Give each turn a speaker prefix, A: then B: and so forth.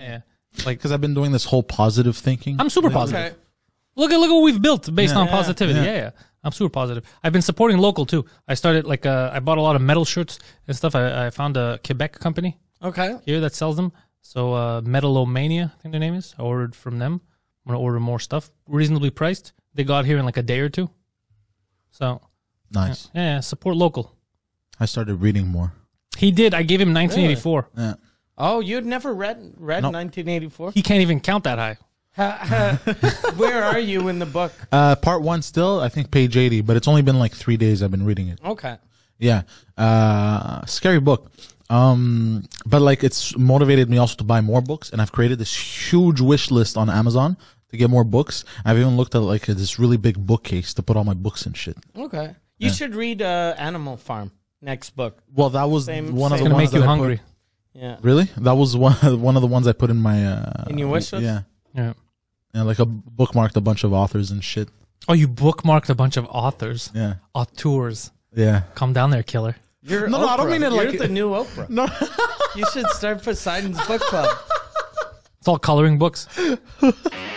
A: Yeah.
B: Like, because I've been doing this whole positive thinking. I'm super positive. Okay.
A: Look at look what we've built based Yeah. on positivity. Yeah. yeah, I'm super positive. I've been supporting local too. I started like uh, I bought a lot of metal shirts and stuff. I, I found a Quebec company Okay. here that sells them. So uh, Metalomania, I think their name is. I ordered from them. I'm gonna order more stuff, reasonably priced. They got here in like a day or two. So Nice. yeah, yeah support local.
B: I started reading more.
A: He did. I gave him 1984. Yeah. Oh, you'd never read read Nope. 1984? He can't even count that high. Where are you in the book?
B: Uh, part one still, I think page 80, but it's only been like three days I've been reading it. Okay. Yeah. Uh, scary book. Um, but like it's motivated me also to buy more books and I've created this huge wish list on Amazon to get more books. I've even looked at like this really big bookcase to put all my books and shit.
A: Okay. You should read uh, Animal Farm next book. Well, that was Same- one of the Gonna ones make that you I put- hungry.
B: Yeah. Really? That was one one of the ones I put in my uh, in your wish list. Yeah. Yeah. Yeah, like a bookmarked a bunch of authors and shit.
A: Oh, you bookmarked a bunch of authors. Yeah. Auteurs. Yeah. Come down there, killer.
B: You're no, Oprah. no, I don't mean it You're like the new
A: Oprah. No. you should start Poseidon's book club. It's all coloring books.